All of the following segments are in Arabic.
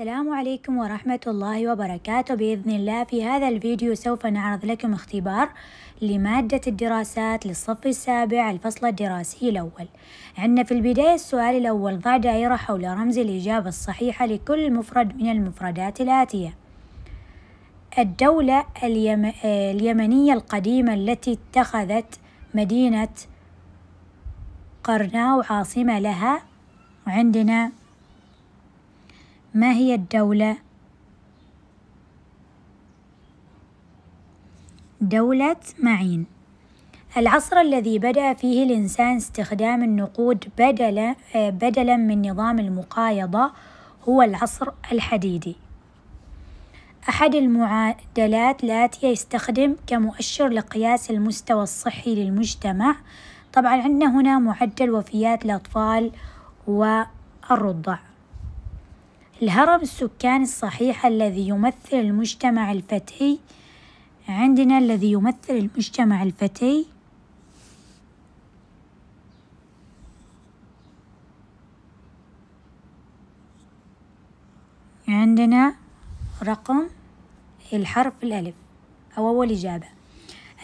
السلام عليكم ورحمة الله وبركاته بإذن الله في هذا الفيديو سوف نعرض لكم اختبار لمادة الدراسات للصف السابع الفصل الدراسي الأول عندنا في البداية السؤال الأول ضع دائرة حول رمز الإجابة الصحيحة لكل مفرد من المفردات الآتية الدولة اليم... اليمنية القديمة التي اتخذت مدينة قرناو عاصمة لها وعندنا ما هي الدولة دولة معين العصر الذي بدأ فيه الإنسان استخدام النقود بدلا, بدلا من نظام المقايضة هو العصر الحديدي أحد المعادلات التي يستخدم كمؤشر لقياس المستوى الصحي للمجتمع طبعا عندنا هنا معدل وفيات الأطفال والرضع الهرم السكاني الصحيح الذي يمثل المجتمع الفتي عندنا الذي يمثل المجتمع الفتي عندنا رقم الحرف الألف أو أول إجابة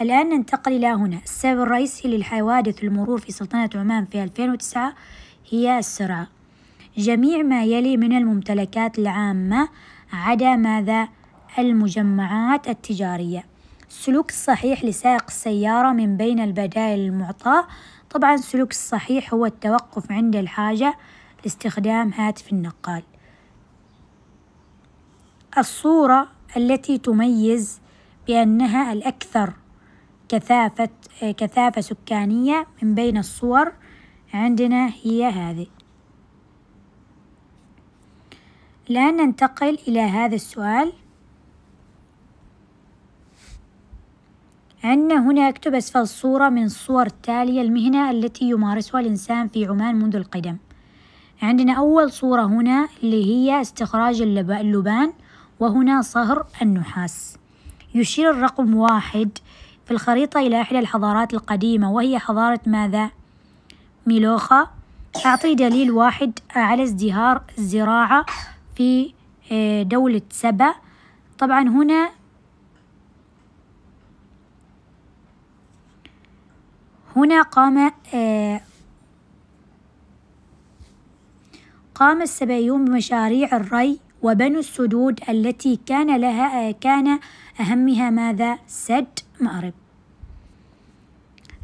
الآن ننتقل إلى هنا السبب الرئيسي للحوادث المرور في سلطنة عمان في 2009 هي السرعة جميع ما يلي من الممتلكات العامة عدا ماذا؟ المجمعات التجارية السلوك الصحيح لسائق السيارة من بين البدائل المعطاة طبعا السلوك الصحيح هو التوقف عند الحاجة لاستخدام هاتف النقال الصورة التي تميز بأنها الأكثر كثافة كثافة سكانية من بين الصور عندنا هي هذه الآن ننتقل إلى هذا السؤال عندنا هنا أكتب أسفل الصورة من الصور التالية المهنة التي يمارسها الإنسان في عمان منذ القدم عندنا أول صورة هنا اللي هي استخراج اللبان وهنا صهر النحاس يشير الرقم واحد في الخريطة إلى إحدى الحضارات القديمة وهي حضارة ماذا؟ ميلوخا أعطي دليل واحد على ازدهار الزراعة في آه، دولة سبأ طبعا هنا هنا قام آه، قام السبايون بمشاريع الري وبنوا السدود التي كان لها آه، كان أهمها ماذا سد مأرب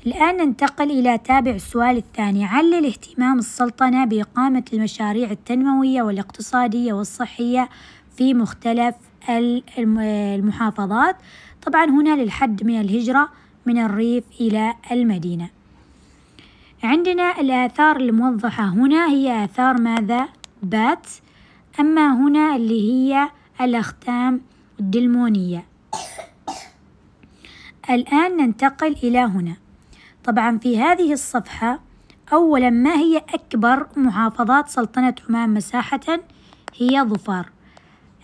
الآن ننتقل إلى تابع السؤال الثاني علل اهتمام السلطنة بإقامة المشاريع التنموية والاقتصادية والصحية في مختلف المحافظات طبعا هنا للحد من الهجرة من الريف إلى المدينة عندنا الآثار الموضحة هنا هي آثار ماذا؟ بات أما هنا اللي هي الأختام الدلمونية الآن ننتقل إلى هنا طبعا في هذه الصفحة أولا ما هي أكبر محافظات سلطنة عمان مساحة هي ظفار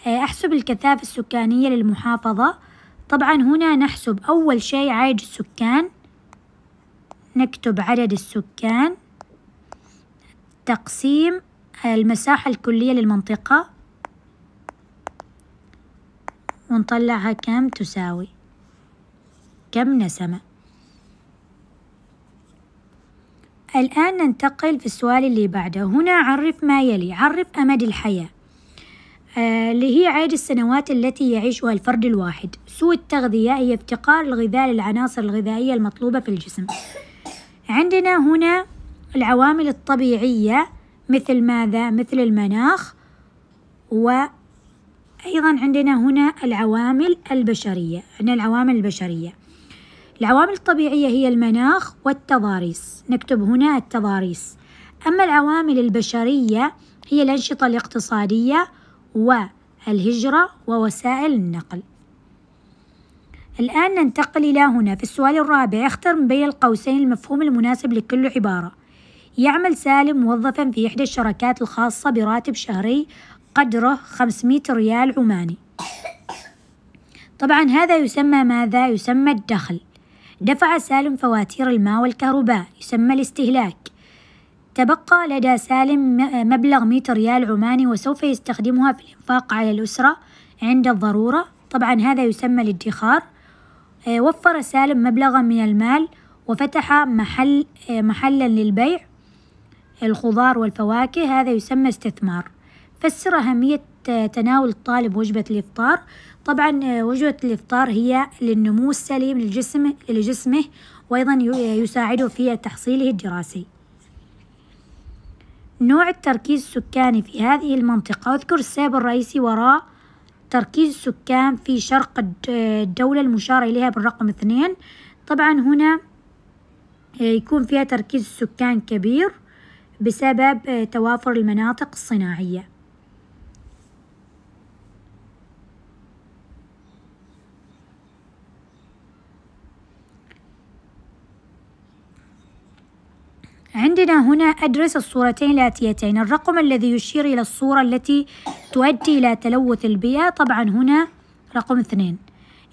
آه، أحسب الكثافة السكانية للمحافظة طبعا هنا نحسب أول شيء عدد السكان نكتب عدد السكان تقسيم آه، المساحة الكلية للمنطقة ونطلعها كم تساوي كم نسمة الآن ننتقل في السؤال اللي بعده هنا عرف ما يلي عرف أمد الحياة آه، اللي هي عدد السنوات التي يعيشها الفرد الواحد سوء التغذية هي افتقار الغذاء للعناصر الغذائية المطلوبة في الجسم عندنا هنا العوامل الطبيعية مثل ماذا؟ مثل المناخ وأيضا عندنا هنا العوامل البشرية عندنا العوامل البشرية العوامل الطبيعية هي المناخ والتضاريس نكتب هنا التضاريس أما العوامل البشرية هي الأنشطة الاقتصادية والهجرة ووسائل النقل الآن ننتقل إلى هنا في السؤال الرابع اختر من بين القوسين المفهوم المناسب لكل عبارة يعمل سالم موظفا في إحدى الشركات الخاصة براتب شهري قدره 500 ريال عماني طبعا هذا يسمى ماذا؟ يسمى الدخل دفع سالم فواتير الماء والكهرباء يسمى الاستهلاك تبقى لدى سالم مبلغ 100 ريال عماني وسوف يستخدمها في الإنفاق على الأسرة عند الضرورة طبعا هذا يسمى الادخار آه، وفر سالم مبلغا من المال وفتح محل آه، محلا للبيع الخضار والفواكه هذا يسمى استثمار فسر أهمية آه، تناول الطالب وجبة الإفطار طبعا آه، وجبة الإفطار هي للنمو السليم للجسم لجسمه وأيضا يساعده في تحصيله الدراسي نوع التركيز السكاني في هذه المنطقة أذكر السبب الرئيسي وراء تركيز السكان في شرق آه، الدولة المشار إليها بالرقم اثنين طبعا هنا يكون فيها تركيز السكان كبير بسبب توافر المناطق الصناعية عندنا هنا أدرس الصورتين الآتيتين الرقم الذي يشير إلى الصورة التي تؤدي إلى تلوث البيئة طبعا هنا رقم اثنين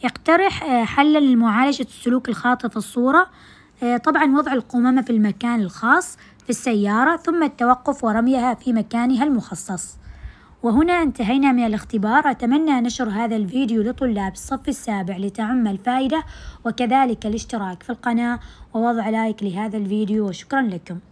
اقترح آه، حلا لمعالجة السلوك الخاطئ في الصورة آه، طبعا وضع القمامة في المكان الخاص في السيارة ثم التوقف ورميها في مكانها المخصص وهنا انتهينا من الاختبار أتمنى نشر هذا الفيديو لطلاب الصف السابع لتعم الفائدة وكذلك الاشتراك في القناة ووضع لايك لهذا الفيديو وشكرا لكم